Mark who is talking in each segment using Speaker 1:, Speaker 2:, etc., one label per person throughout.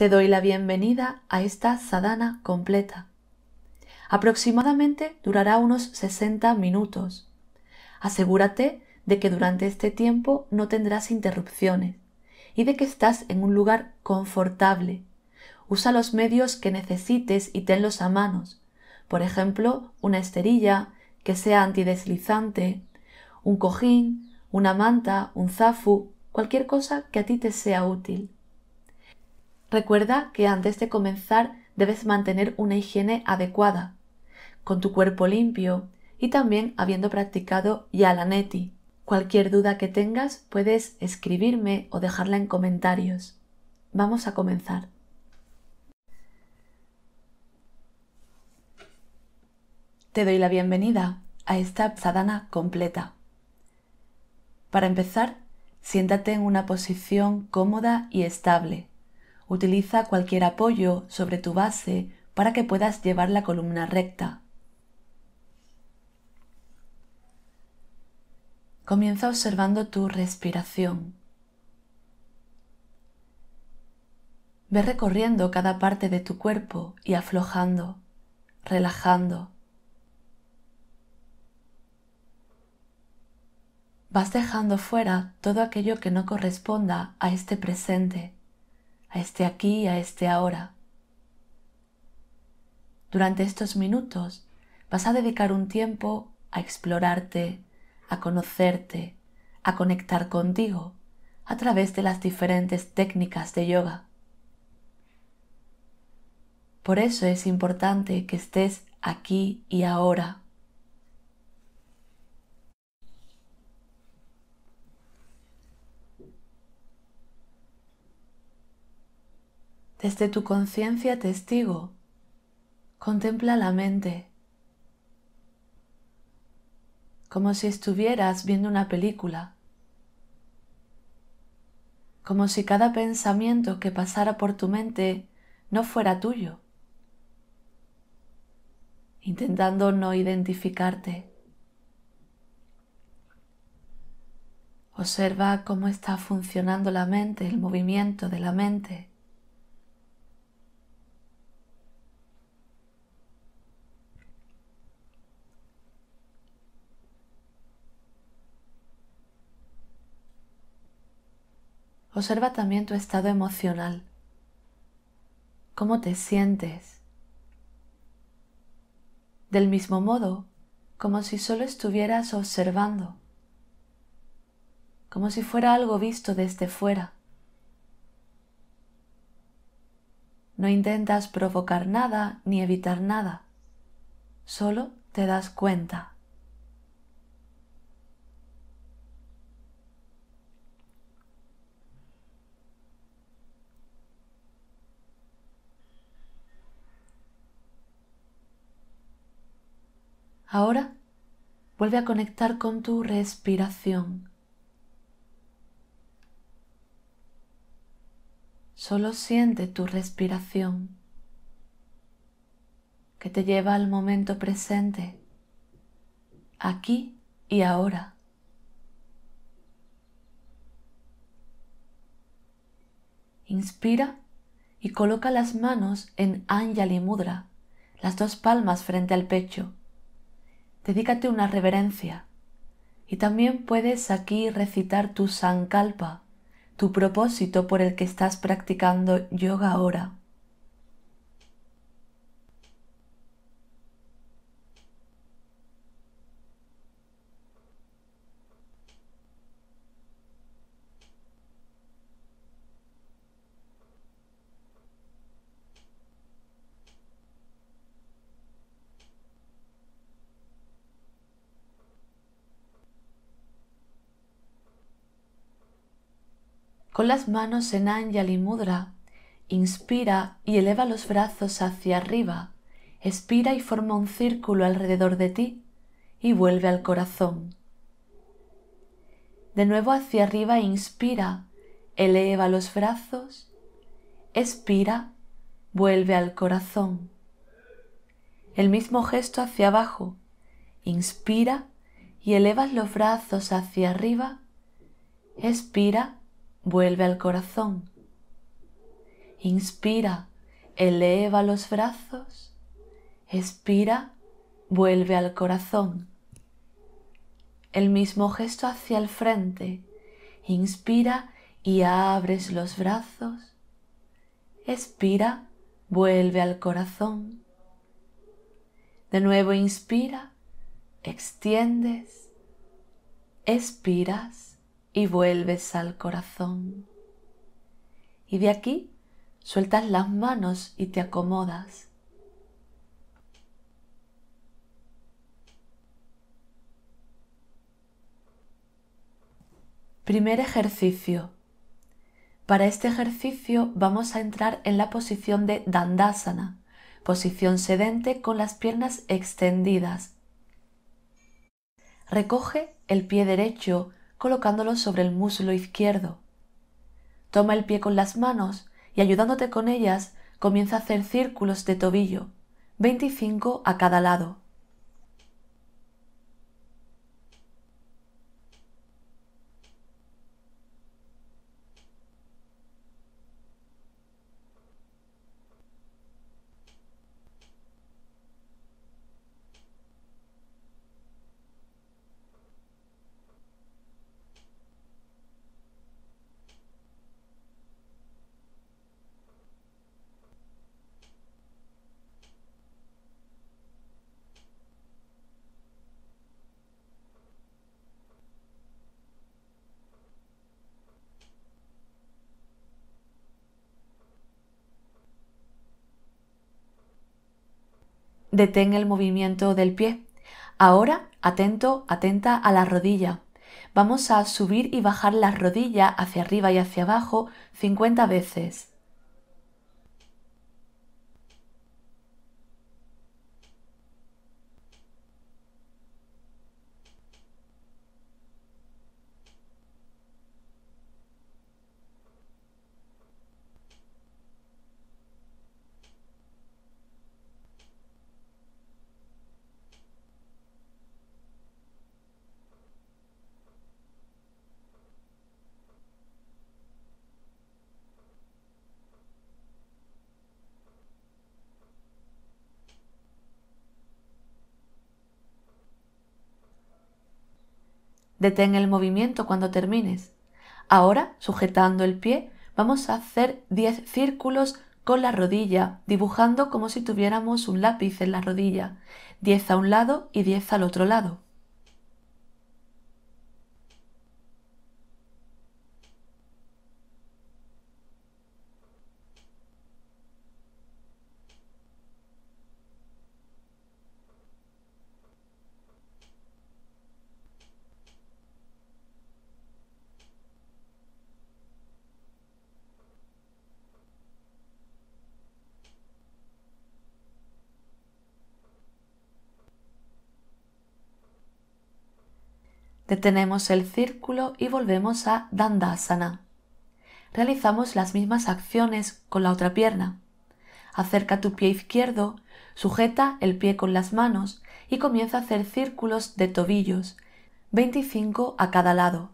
Speaker 1: Te doy la bienvenida a esta sadhana completa. Aproximadamente durará unos 60 minutos. Asegúrate de que durante este tiempo no tendrás interrupciones y de que estás en un lugar confortable. Usa los medios que necesites y tenlos a manos. Por ejemplo, una esterilla que sea antideslizante, un cojín, una manta, un zafu, cualquier cosa que a ti te sea útil. Recuerda que antes de comenzar debes mantener una higiene adecuada, con tu cuerpo limpio y también habiendo practicado Yalaneti. Cualquier duda que tengas puedes escribirme o dejarla en comentarios. Vamos a comenzar. Te doy la bienvenida a esta sadhana completa. Para empezar, siéntate en una posición cómoda y estable Utiliza cualquier apoyo sobre tu base para que puedas llevar la columna recta. Comienza observando tu respiración. Ve recorriendo cada parte de tu cuerpo y aflojando, relajando. Vas dejando fuera todo aquello que no corresponda a este presente a este aquí, y a este ahora. Durante estos minutos vas a dedicar un tiempo a explorarte, a conocerte, a conectar contigo a través de las diferentes técnicas de yoga. Por eso es importante que estés aquí y ahora desde tu conciencia testigo, contempla la mente, como si estuvieras viendo una película, como si cada pensamiento que pasara por tu mente no fuera tuyo, intentando no identificarte. Observa cómo está funcionando la mente, el movimiento de la mente. Observa también tu estado emocional. ¿Cómo te sientes? Del mismo modo, como si solo estuvieras observando, como si fuera algo visto desde fuera. No intentas provocar nada ni evitar nada, solo te das cuenta. Ahora vuelve a conectar con tu respiración. Solo siente tu respiración que te lleva al momento presente, aquí y ahora. Inspira y coloca las manos en Anjali Mudra, las dos palmas frente al pecho dedícate una reverencia. Y también puedes aquí recitar tu sankalpa, tu propósito por el que estás practicando yoga ahora. Con las manos en Anjali Mudra, inspira y eleva los brazos hacia arriba, expira y forma un círculo alrededor de ti y vuelve al corazón. De nuevo hacia arriba inspira, eleva los brazos, expira, vuelve al corazón. El mismo gesto hacia abajo, inspira y elevas los brazos hacia arriba, expira, vuelve al corazón. Inspira, eleva los brazos. Expira, vuelve al corazón. El mismo gesto hacia el frente. Inspira y abres los brazos. Expira, vuelve al corazón. De nuevo inspira, extiendes, expiras y vuelves al corazón. Y de aquí sueltas las manos y te acomodas. Primer ejercicio. Para este ejercicio vamos a entrar en la posición de Dandasana, posición sedente con las piernas extendidas. Recoge el pie derecho colocándolo sobre el muslo izquierdo. Toma el pie con las manos y ayudándote con ellas comienza a hacer círculos de tobillo, 25 a cada lado. Detén el movimiento del pie. Ahora, atento, atenta a la rodilla. Vamos a subir y bajar la rodilla hacia arriba y hacia abajo 50 veces. Detén el movimiento cuando termines. Ahora, sujetando el pie, vamos a hacer 10 círculos con la rodilla, dibujando como si tuviéramos un lápiz en la rodilla, 10 a un lado y 10 al otro lado. Detenemos el círculo y volvemos a Dandasana. Realizamos las mismas acciones con la otra pierna. Acerca tu pie izquierdo, sujeta el pie con las manos y comienza a hacer círculos de tobillos, 25 a cada lado.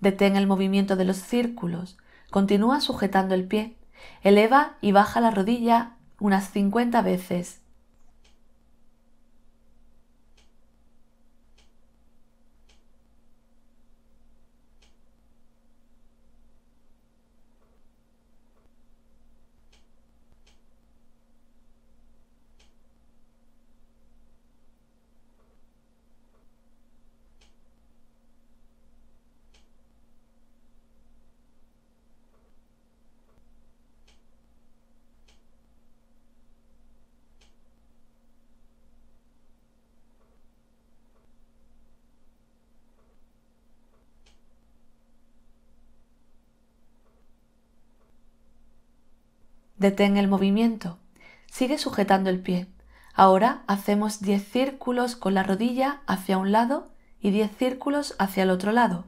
Speaker 1: Detén el movimiento de los círculos. Continúa sujetando el pie. Eleva y baja la rodilla unas 50 veces. Detén el movimiento. Sigue sujetando el pie. Ahora hacemos 10 círculos con la rodilla hacia un lado y 10 círculos hacia el otro lado.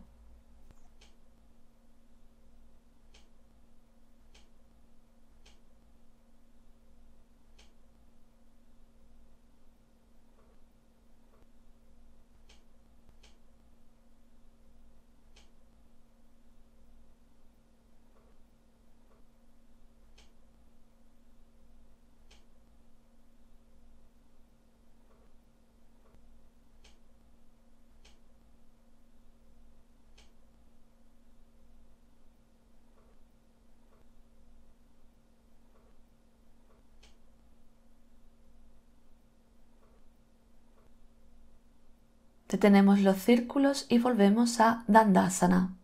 Speaker 1: Detenemos los círculos y volvemos a Dandasana.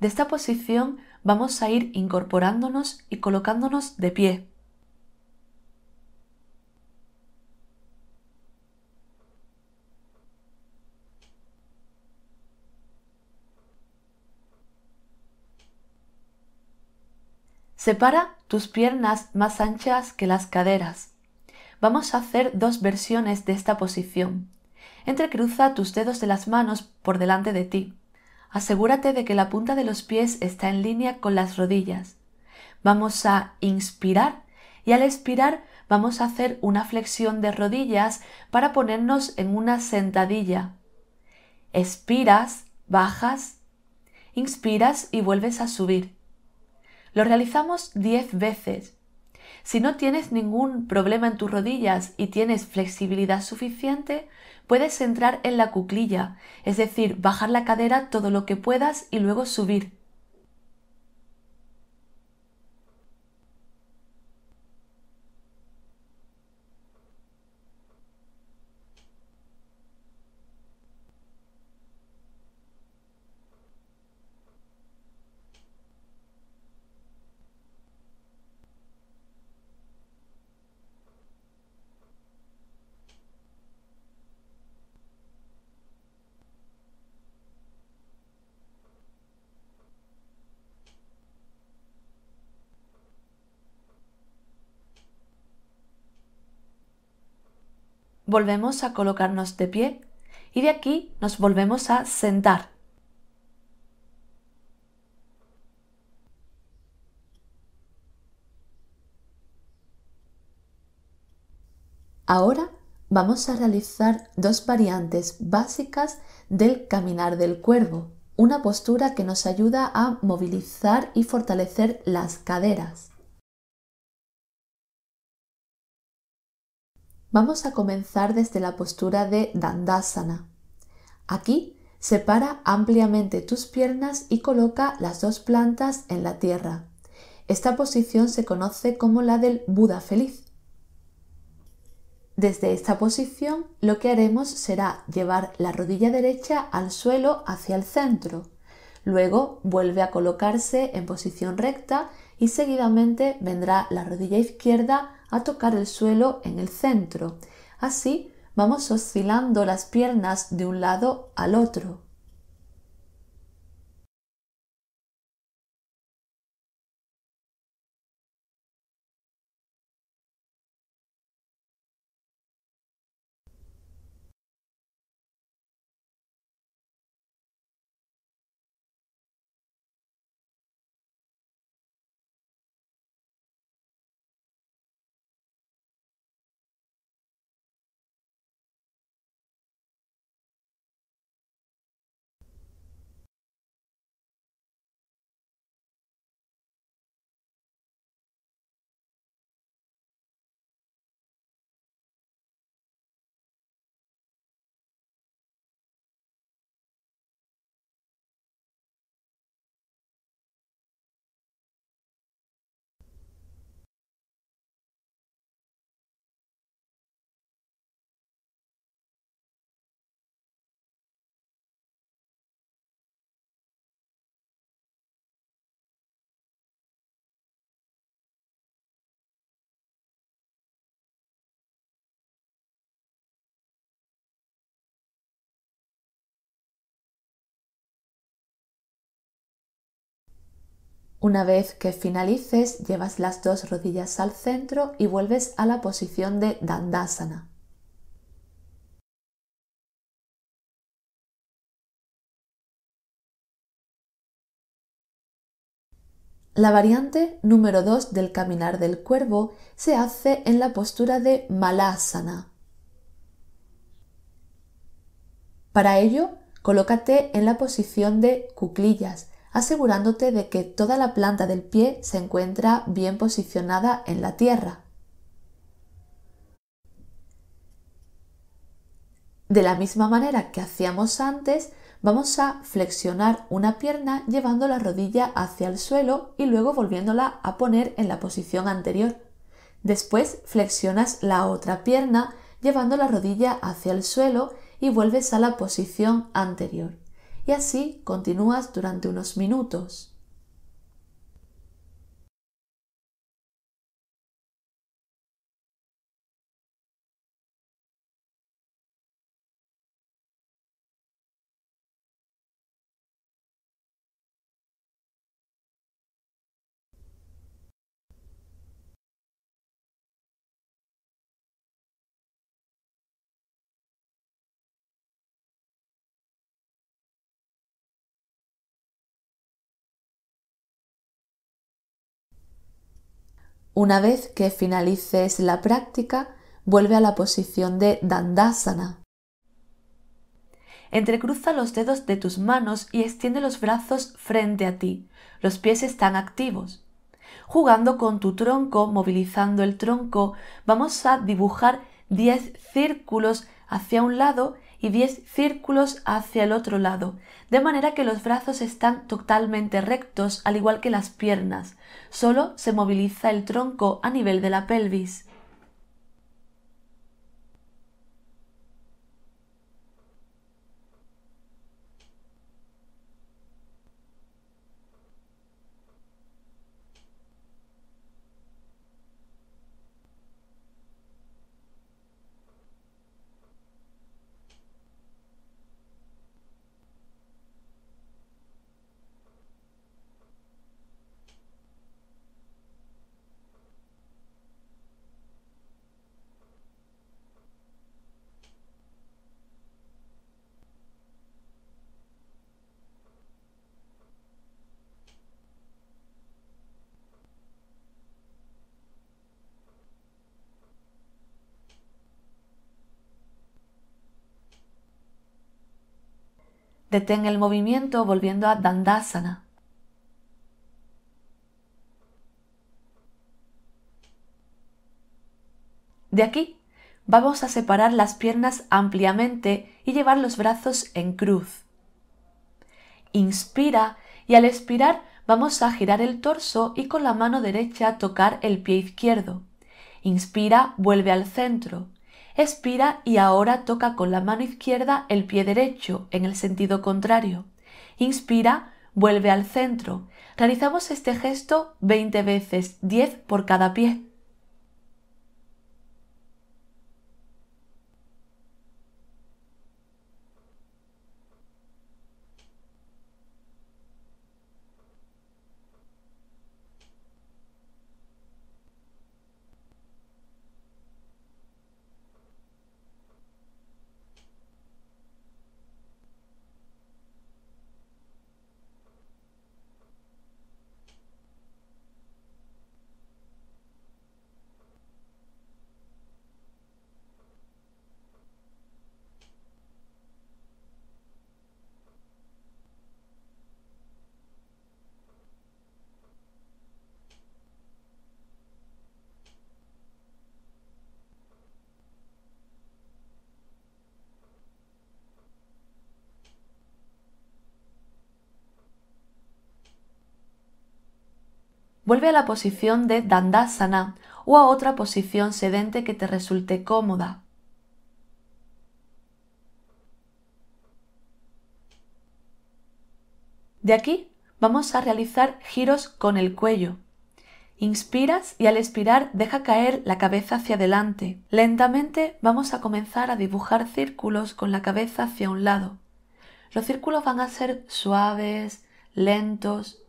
Speaker 1: De esta posición vamos a ir incorporándonos y colocándonos de pie. Separa tus piernas más anchas que las caderas. Vamos a hacer dos versiones de esta posición. Entrecruza tus dedos de las manos por delante de ti. Asegúrate de que la punta de los pies está en línea con las rodillas. Vamos a inspirar y al expirar vamos a hacer una flexión de rodillas para ponernos en una sentadilla. Expiras, bajas, inspiras y vuelves a subir. Lo realizamos 10 veces. Si no tienes ningún problema en tus rodillas y tienes flexibilidad suficiente, puedes entrar en la cuclilla, es decir, bajar la cadera todo lo que puedas y luego subir. volvemos a colocarnos de pie y de aquí nos volvemos a sentar. Ahora vamos a realizar dos variantes básicas del caminar del cuervo, una postura que nos ayuda a movilizar y fortalecer las caderas. Vamos a comenzar desde la postura de Dandasana. Aquí separa ampliamente tus piernas y coloca las dos plantas en la tierra. Esta posición se conoce como la del Buda feliz. Desde esta posición lo que haremos será llevar la rodilla derecha al suelo hacia el centro. Luego vuelve a colocarse en posición recta y seguidamente vendrá la rodilla izquierda a tocar el suelo en el centro. Así vamos oscilando las piernas de un lado al otro. Una vez que finalices, llevas las dos rodillas al centro y vuelves a la posición de Dandasana. La variante número 2 del caminar del cuervo se hace en la postura de Malasana. Para ello, colócate en la posición de cuclillas asegurándote de que toda la planta del pie se encuentra bien posicionada en la tierra. De la misma manera que hacíamos antes, vamos a flexionar una pierna llevando la rodilla hacia el suelo y luego volviéndola a poner en la posición anterior. Después flexionas la otra pierna llevando la rodilla hacia el suelo y vuelves a la posición anterior y así continúas durante unos minutos. Una vez que finalices la práctica, vuelve a la posición de Dandasana. Entrecruza los dedos de tus manos y extiende los brazos frente a ti. Los pies están activos. Jugando con tu tronco, movilizando el tronco, vamos a dibujar 10 círculos hacia un lado y 10 círculos hacia el otro lado, de manera que los brazos están totalmente rectos al igual que las piernas, solo se moviliza el tronco a nivel de la pelvis. Detén el movimiento volviendo a Dandasana. De aquí vamos a separar las piernas ampliamente y llevar los brazos en cruz. Inspira y al expirar vamos a girar el torso y con la mano derecha tocar el pie izquierdo. Inspira, vuelve al centro. Expira y ahora toca con la mano izquierda el pie derecho en el sentido contrario. Inspira, vuelve al centro. Realizamos este gesto 20 veces, 10 por cada pie. Vuelve a la posición de Dandasana o a otra posición sedente que te resulte cómoda. De aquí vamos a realizar giros con el cuello. Inspiras y al expirar deja caer la cabeza hacia adelante. Lentamente vamos a comenzar a dibujar círculos con la cabeza hacia un lado. Los círculos van a ser suaves, lentos,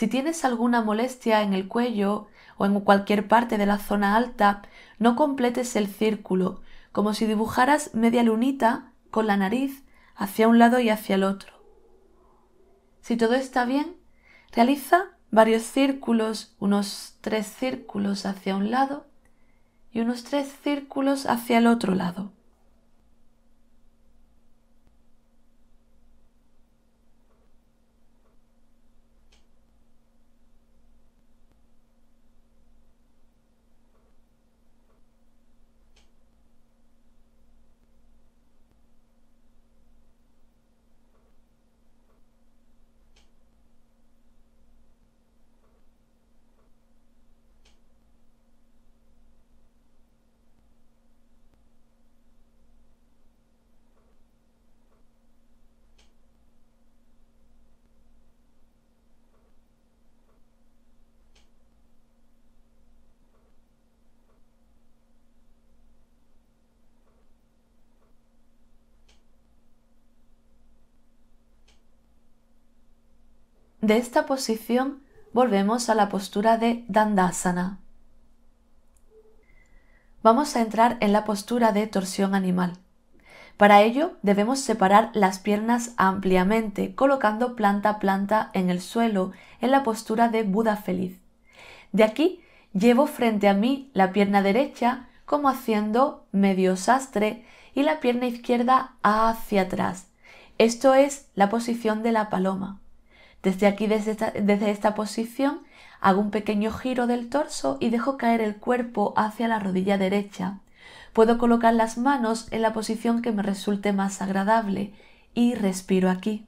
Speaker 1: si tienes alguna molestia en el cuello o en cualquier parte de la zona alta, no completes el círculo, como si dibujaras media lunita con la nariz hacia un lado y hacia el otro. Si todo está bien, realiza varios círculos, unos tres círculos hacia un lado y unos tres círculos hacia el otro lado. De esta posición volvemos a la postura de Dandasana. Vamos a entrar en la postura de torsión animal. Para ello debemos separar las piernas ampliamente, colocando planta a planta en el suelo en la postura de Buda feliz. De aquí llevo frente a mí la pierna derecha como haciendo medio sastre y la pierna izquierda hacia atrás. Esto es la posición de la paloma. Desde aquí, desde esta, desde esta posición, hago un pequeño giro del torso y dejo caer el cuerpo hacia la rodilla derecha. Puedo colocar las manos en la posición que me resulte más agradable y respiro aquí.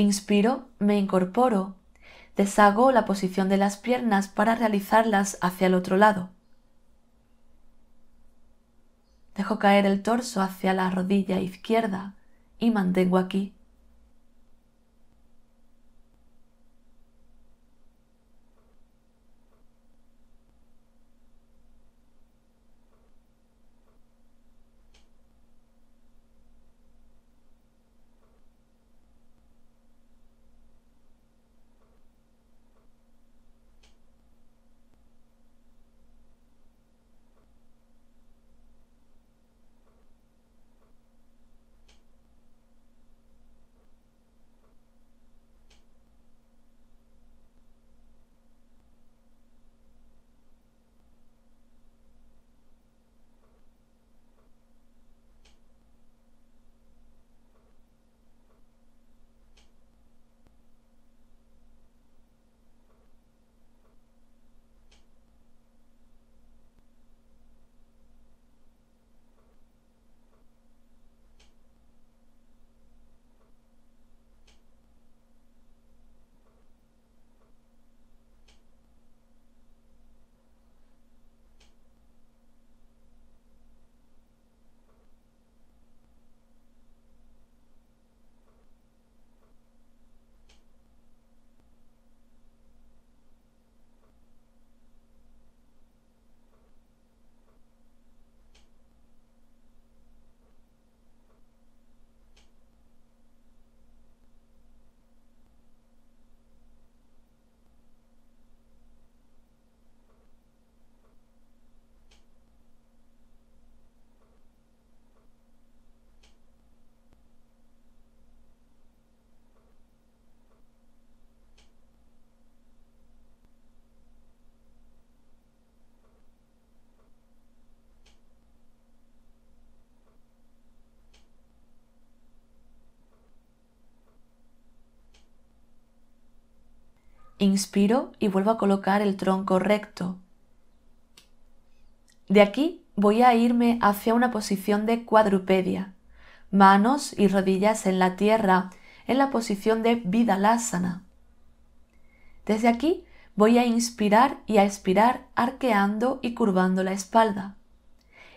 Speaker 1: Inspiro, me incorporo, deshago la posición de las piernas para realizarlas hacia el otro lado. Dejo caer el torso hacia la rodilla izquierda y mantengo aquí. Inspiro y vuelvo a colocar el tronco recto. De aquí voy a irme hacia una posición de cuadrupedia, manos y rodillas en la tierra, en la posición de Lásana. Desde aquí voy a inspirar y a expirar arqueando y curvando la espalda.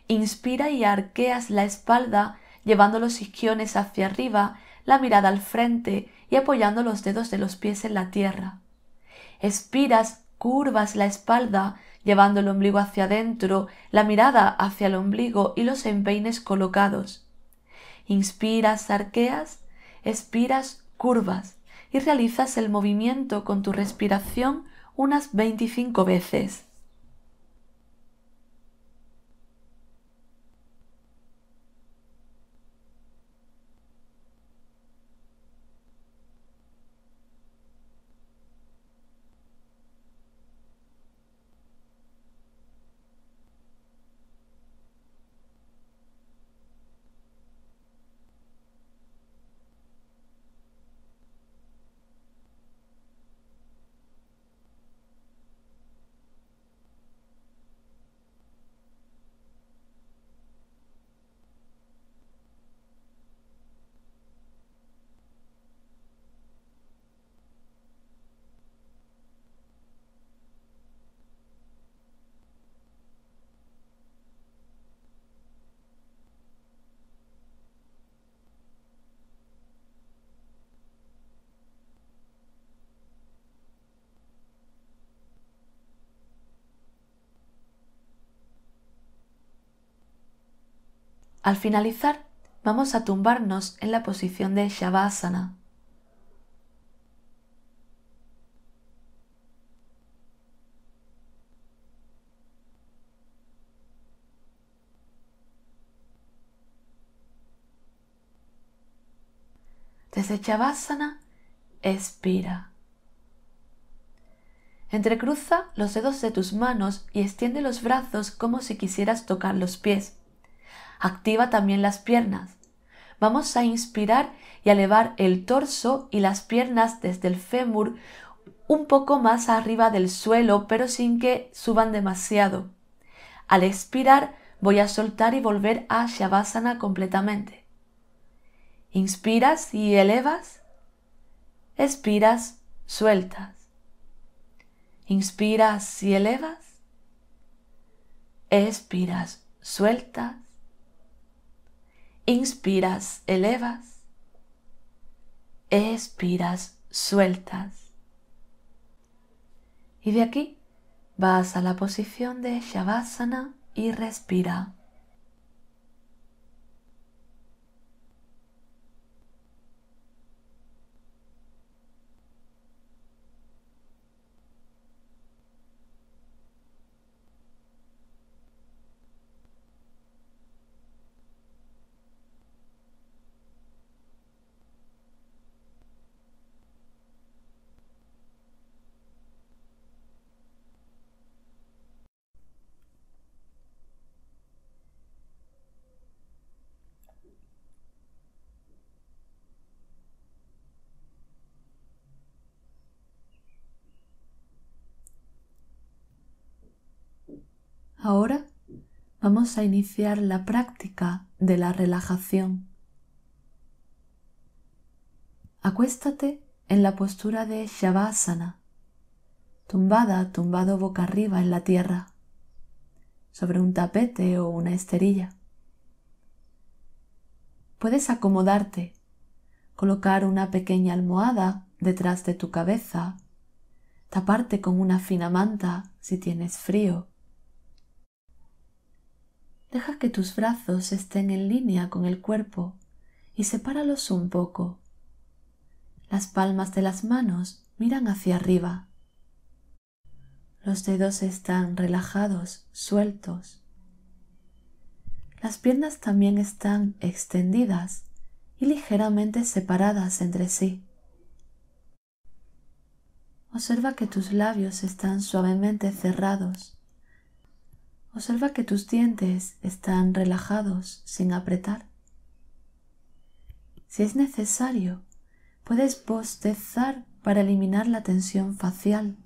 Speaker 1: Inspira y arqueas la espalda llevando los isquiones hacia arriba, la mirada al frente y apoyando los dedos de los pies en la tierra. Expiras, curvas la espalda, llevando el ombligo hacia adentro, la mirada hacia el ombligo y los empeines colocados. Inspiras, arqueas, expiras, curvas y realizas el movimiento con tu respiración unas 25 veces. Al finalizar, vamos a tumbarnos en la posición de Shavasana. Desde Shavasana, expira. Entrecruza los dedos de tus manos y extiende los brazos como si quisieras tocar los pies. Activa también las piernas. Vamos a inspirar y elevar el torso y las piernas desde el fémur un poco más arriba del suelo, pero sin que suban demasiado. Al expirar, voy a soltar y volver a Shavasana completamente. Inspiras y elevas. Expiras, sueltas. Inspiras y elevas. Expiras, sueltas. Inspiras, elevas. Expiras, sueltas. Y de aquí vas a la posición de Shavasana y respira. Ahora vamos a iniciar la práctica de la relajación. Acuéstate en la postura de Shavasana, tumbada, tumbado boca arriba en la tierra, sobre un tapete o una esterilla. Puedes acomodarte, colocar una pequeña almohada detrás de tu cabeza, taparte con una fina manta si tienes frío Deja que tus brazos estén en línea con el cuerpo y sepáralos un poco. Las palmas de las manos miran hacia arriba. Los dedos están relajados, sueltos. Las piernas también están extendidas y ligeramente separadas entre sí. Observa que tus labios están suavemente cerrados Observa que tus dientes están relajados sin apretar. Si es necesario, puedes bostezar para eliminar la tensión facial.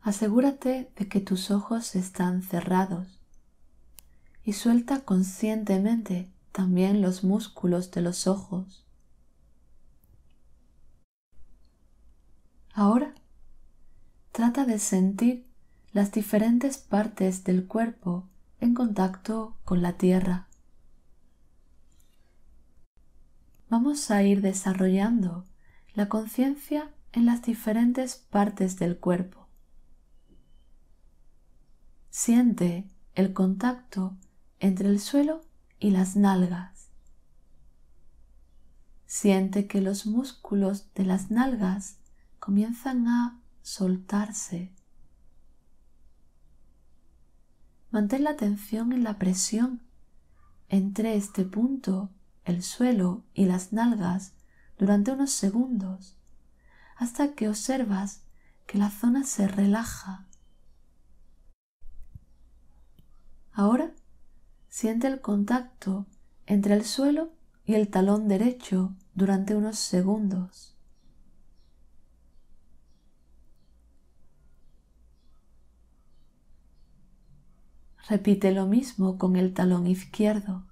Speaker 1: Asegúrate de que tus ojos están cerrados y suelta conscientemente también los músculos de los ojos. Ahora trata de sentir las diferentes partes del cuerpo en contacto con la tierra. Vamos a ir desarrollando la conciencia en las diferentes partes del cuerpo. Siente el contacto entre el suelo y las nalgas. Siente que los músculos de las nalgas comienzan a soltarse. Mantén la tensión y la presión entre este punto, el suelo y las nalgas durante unos segundos, hasta que observas que la zona se relaja. Ahora siente el contacto entre el suelo y el talón derecho durante unos segundos. Repite lo mismo con el talón izquierdo.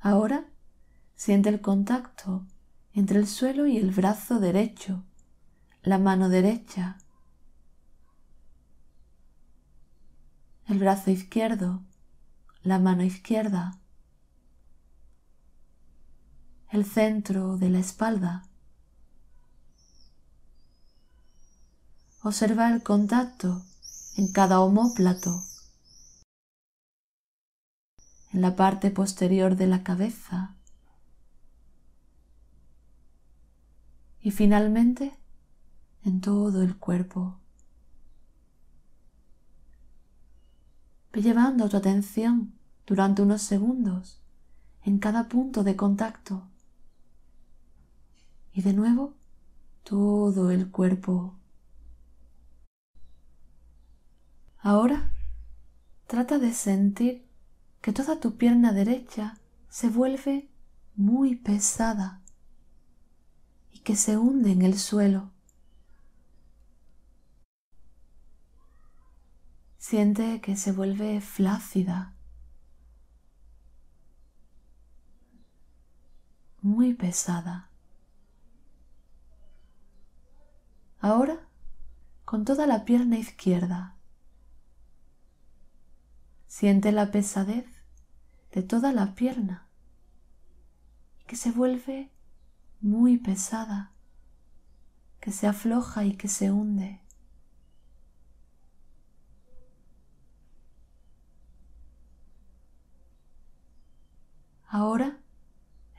Speaker 1: Ahora siente el contacto entre el suelo y el brazo derecho, la mano derecha, el brazo izquierdo, la mano izquierda, el centro de la espalda. Observa el contacto en cada homóplato, en la parte posterior de la cabeza. Y finalmente en todo el cuerpo. Ve llevando tu atención durante unos segundos en cada punto de contacto. Y de nuevo todo el cuerpo. Ahora trata de sentir que toda tu pierna derecha se vuelve muy pesada y que se hunde en el suelo. Siente que se vuelve flácida, muy pesada. Ahora, con toda la pierna izquierda, Siente la pesadez de toda la pierna, y que se vuelve muy pesada, que se afloja y que se hunde. Ahora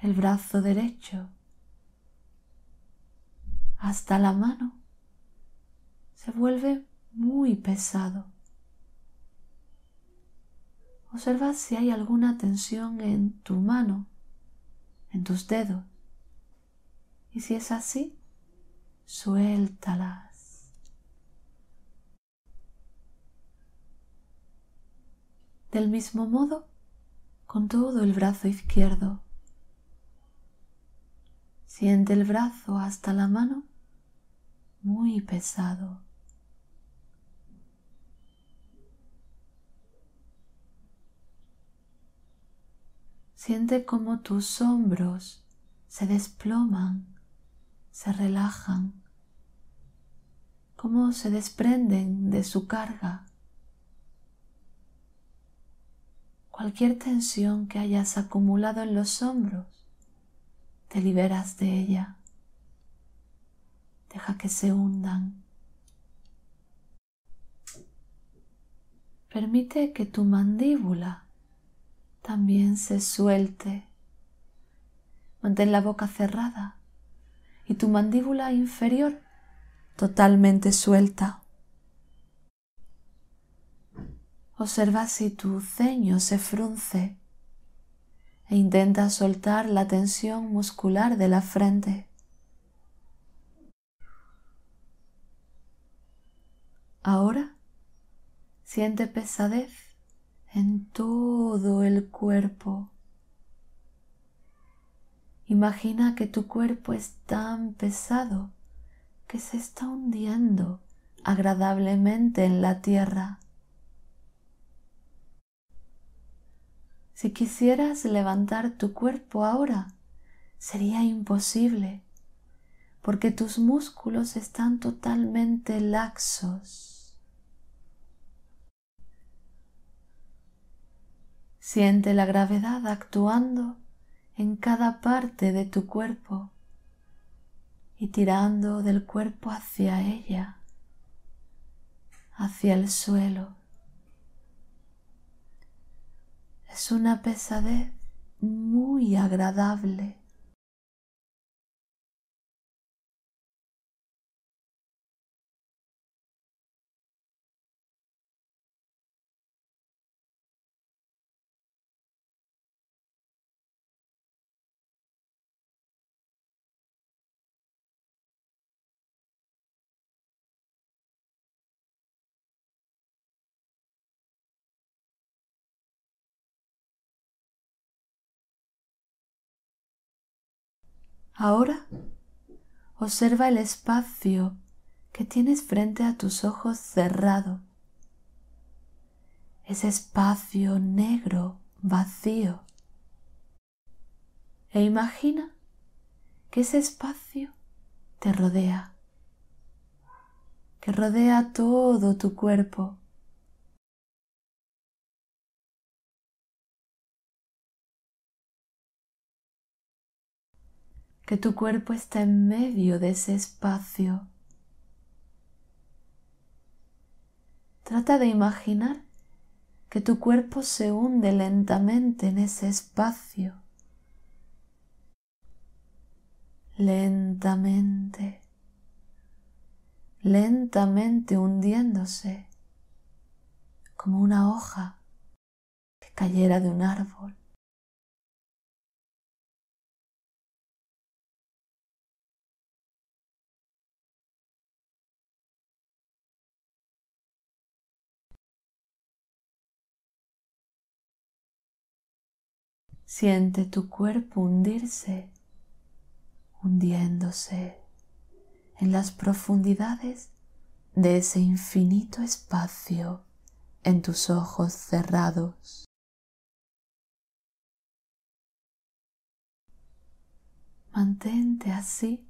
Speaker 1: el brazo derecho hasta la mano se vuelve muy pesado. Observa si hay alguna tensión en tu mano, en tus dedos. Y si es así, suéltalas. Del mismo modo, con todo el brazo izquierdo. Siente el brazo hasta la mano muy pesado. Siente cómo tus hombros se desploman, se relajan, cómo se desprenden de su carga. Cualquier tensión que hayas acumulado en los hombros, te liberas de ella. Deja que se hundan. Permite que tu mandíbula también se suelte. Mantén la boca cerrada y tu mandíbula inferior totalmente suelta. Observa si tu ceño se frunce e intenta soltar la tensión muscular de la frente. Ahora siente pesadez en tu todo el cuerpo. Imagina que tu cuerpo es tan pesado que se está hundiendo agradablemente en la tierra. Si quisieras levantar tu cuerpo ahora, sería imposible, porque tus músculos están totalmente laxos. Siente la gravedad actuando en cada parte de tu cuerpo y tirando del cuerpo hacia ella, hacia el suelo. Es una pesadez muy agradable. Ahora observa el espacio que tienes frente a tus ojos cerrado. Ese espacio negro vacío. E imagina que ese espacio te rodea, que rodea todo tu cuerpo que tu cuerpo está en medio de ese espacio. Trata de imaginar que tu cuerpo se hunde lentamente en ese espacio. Lentamente, lentamente hundiéndose como una hoja que cayera de un árbol. Siente tu cuerpo hundirse, hundiéndose en las profundidades de ese infinito espacio en tus ojos cerrados. Mantente así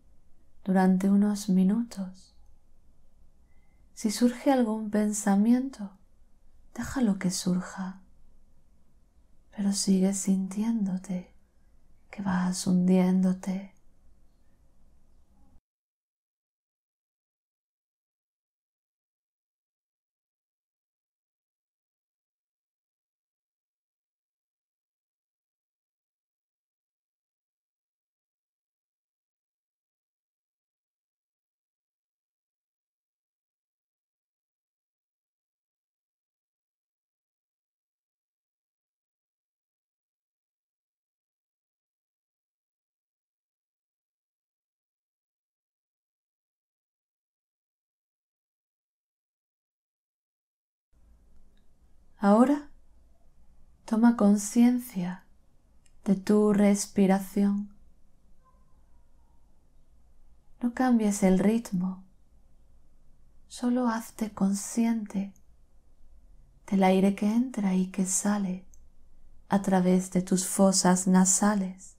Speaker 1: durante unos minutos. Si surge algún pensamiento, déjalo que surja pero sigues sintiéndote que vas hundiéndote Ahora toma conciencia de tu respiración. No cambies el ritmo, solo hazte consciente del aire que entra y que sale a través de tus fosas nasales.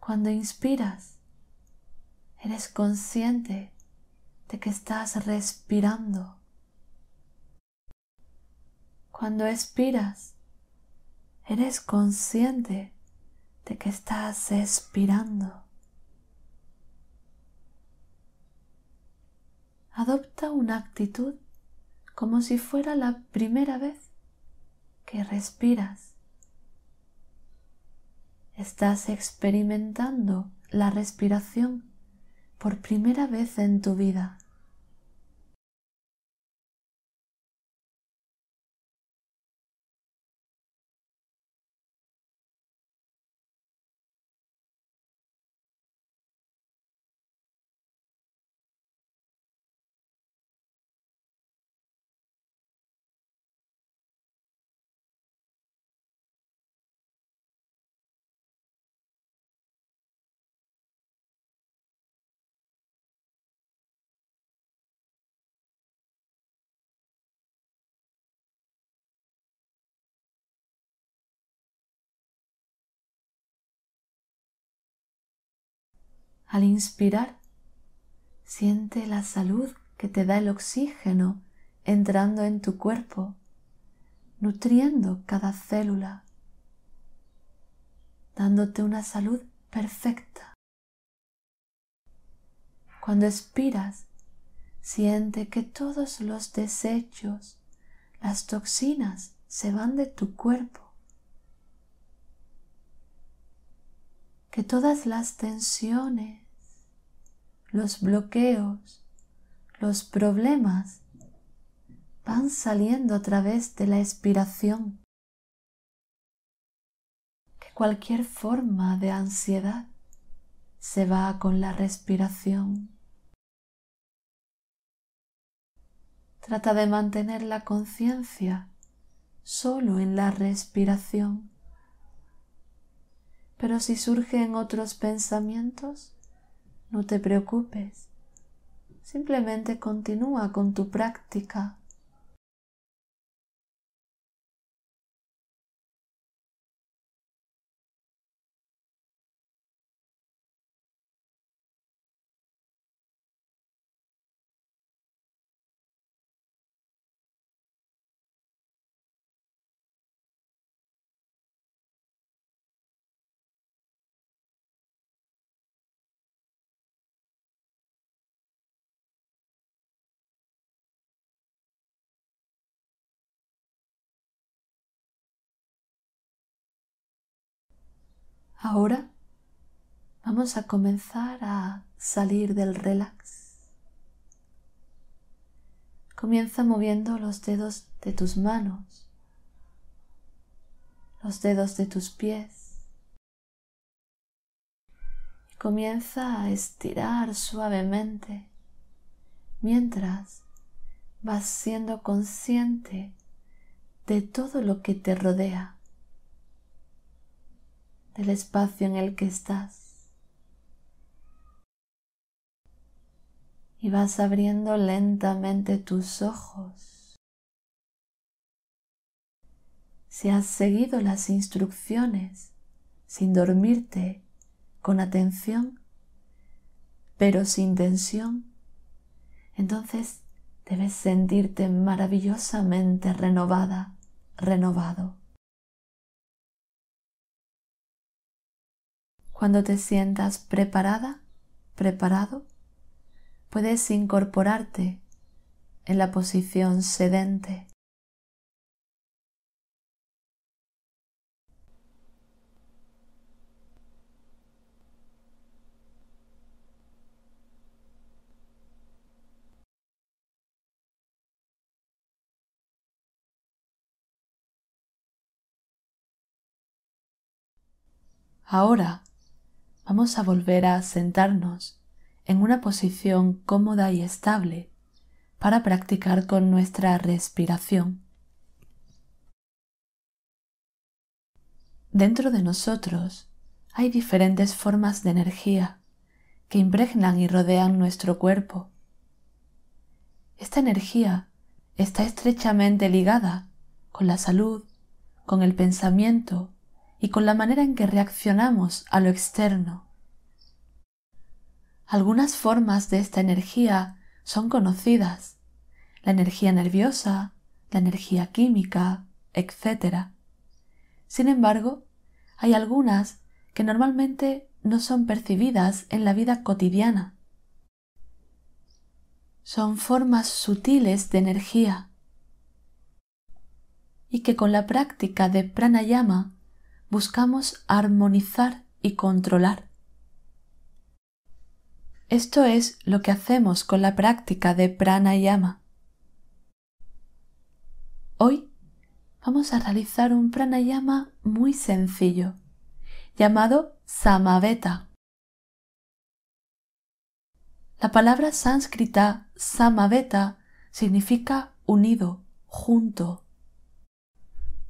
Speaker 1: Cuando inspiras, eres consciente de que estás respirando. Cuando expiras, eres consciente de que estás expirando. Adopta una actitud como si fuera la primera vez que respiras. Estás experimentando la respiración por primera vez en tu vida. Al inspirar, siente la salud que te da el oxígeno entrando en tu cuerpo, nutriendo cada célula, dándote una salud perfecta. Cuando expiras, siente que todos los desechos, las toxinas se van de tu cuerpo que todas las tensiones, los bloqueos, los problemas van saliendo a través de la expiración, que cualquier forma de ansiedad se va con la respiración. Trata de mantener la conciencia solo en la respiración. Pero si surgen otros pensamientos, no te preocupes. Simplemente continúa con tu práctica Ahora vamos a comenzar a salir del relax. Comienza moviendo los dedos de tus manos, los dedos de tus pies. Y comienza a estirar suavemente mientras vas siendo consciente de todo lo que te rodea del espacio en el que estás. Y vas abriendo lentamente tus ojos. Si has seguido las instrucciones sin dormirte, con atención, pero sin tensión, entonces debes sentirte maravillosamente renovada, renovado. Cuando te sientas preparada, preparado, puedes incorporarte en la posición sedente. Ahora vamos a volver a sentarnos en una posición cómoda y estable para practicar con nuestra respiración. Dentro de nosotros hay diferentes formas de energía que impregnan y rodean nuestro cuerpo. Esta energía está estrechamente ligada con la salud, con el pensamiento y con la manera en que reaccionamos a lo externo. Algunas formas de esta energía son conocidas, la energía nerviosa, la energía química, etc. Sin embargo, hay algunas que normalmente no son percibidas en la vida cotidiana. Son formas sutiles de energía y que con la práctica de pranayama buscamos armonizar y controlar. Esto es lo que hacemos con la práctica de pranayama. Hoy vamos a realizar un pranayama muy sencillo, llamado samaveta. La palabra sánscrita samaveta significa unido, junto,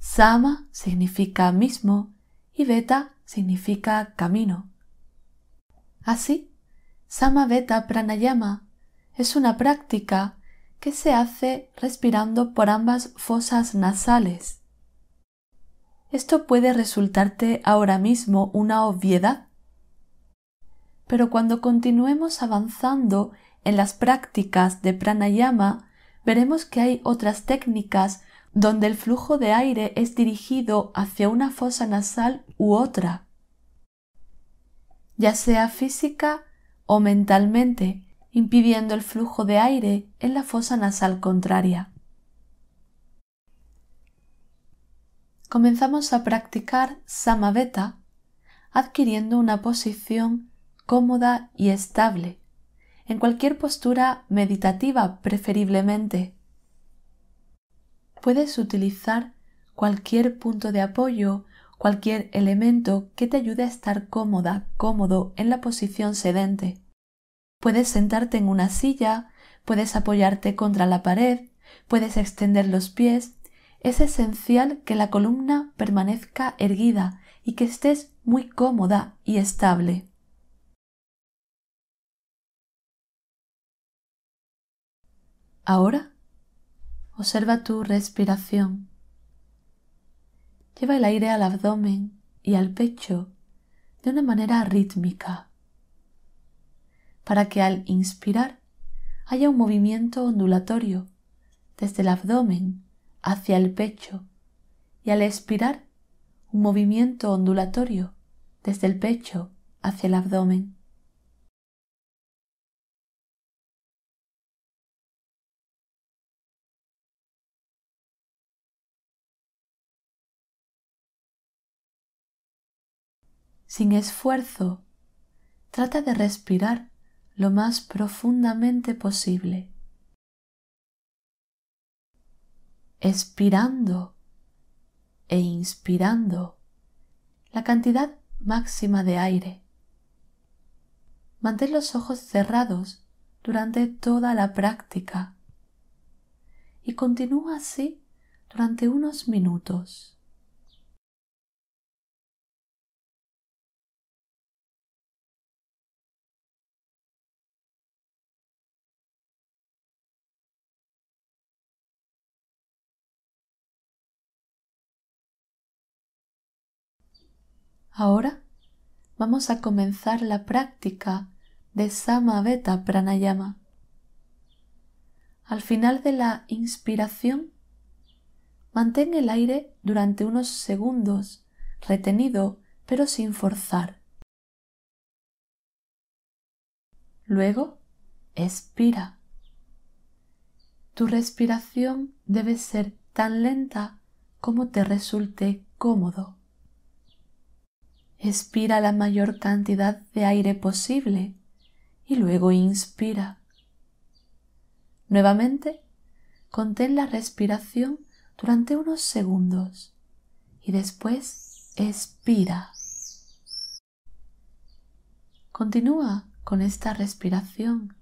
Speaker 1: Sama significa mismo y Veta significa camino. Así, Sama Veta Pranayama es una práctica que se hace respirando por ambas fosas nasales. Esto puede resultarte ahora mismo una obviedad, pero cuando continuemos avanzando en las prácticas de pranayama, veremos que hay otras técnicas donde el flujo de aire es dirigido hacia una fosa nasal u otra, ya sea física o mentalmente, impidiendo el flujo de aire en la fosa nasal contraria. Comenzamos a practicar Samaveta adquiriendo una posición cómoda y estable, en cualquier postura meditativa preferiblemente Puedes utilizar cualquier punto de apoyo, cualquier elemento que te ayude a estar cómoda, cómodo en la posición sedente. Puedes sentarte en una silla, puedes apoyarte contra la pared, puedes extender los pies. Es esencial que la columna permanezca erguida y que estés muy cómoda y estable. Ahora Observa tu respiración. Lleva el aire al abdomen y al pecho de una manera rítmica, para que al inspirar haya un movimiento ondulatorio desde el abdomen hacia el pecho y al expirar un movimiento ondulatorio desde el pecho hacia el abdomen. sin esfuerzo, trata de respirar lo más profundamente posible. Expirando e inspirando la cantidad máxima de aire. Mantén los ojos cerrados durante toda la práctica y continúa así durante unos minutos. Ahora vamos a comenzar la práctica de Samaveta Pranayama. Al final de la inspiración, mantén el aire durante unos segundos retenido pero sin forzar. Luego, expira. Tu respiración debe ser tan lenta como te resulte cómodo. Expira la mayor cantidad de aire posible y luego inspira. Nuevamente, contén la respiración durante unos segundos y después expira. Continúa con esta respiración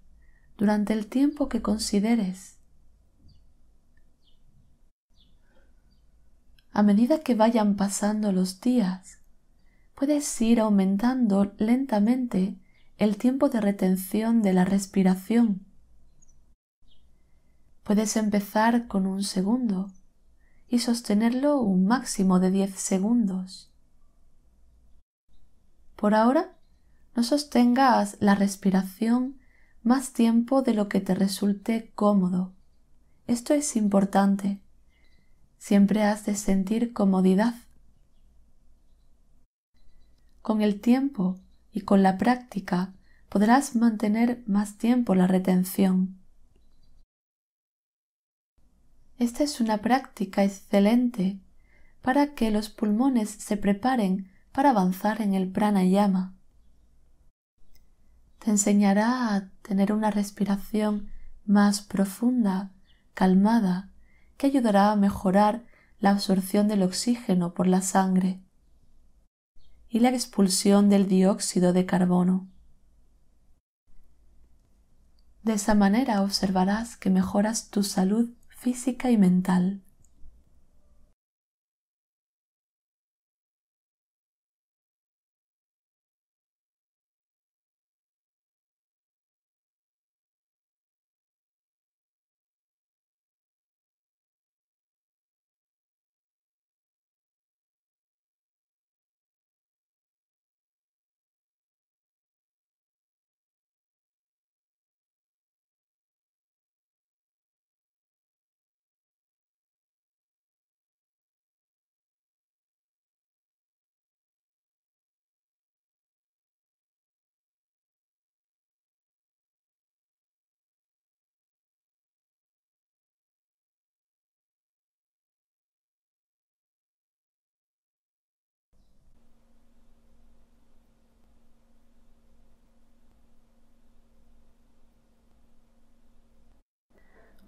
Speaker 1: durante el tiempo que consideres. A medida que vayan pasando los días, puedes ir aumentando lentamente el tiempo de retención de la respiración. Puedes empezar con un segundo y sostenerlo un máximo de 10 segundos. Por ahora, no sostengas la respiración más tiempo de lo que te resulte cómodo. Esto es importante. Siempre has de sentir comodidad con el tiempo y con la práctica podrás mantener más tiempo la retención. Esta es una práctica excelente para que los pulmones se preparen para avanzar en el pranayama. Te enseñará a tener una respiración más profunda, calmada, que ayudará a mejorar la absorción del oxígeno por la sangre y la expulsión del dióxido de carbono. De esa manera observarás que mejoras tu salud física y mental.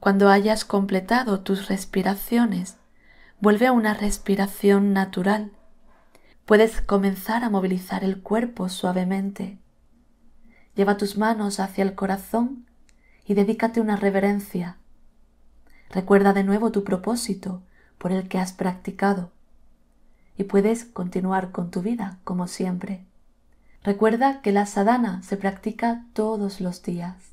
Speaker 1: Cuando hayas completado tus respiraciones, vuelve a una respiración natural. Puedes comenzar a movilizar el cuerpo suavemente. Lleva tus manos hacia el corazón y dedícate una reverencia. Recuerda de nuevo tu propósito por el que has practicado y puedes continuar con tu vida como siempre. Recuerda que la sadhana se practica todos los días.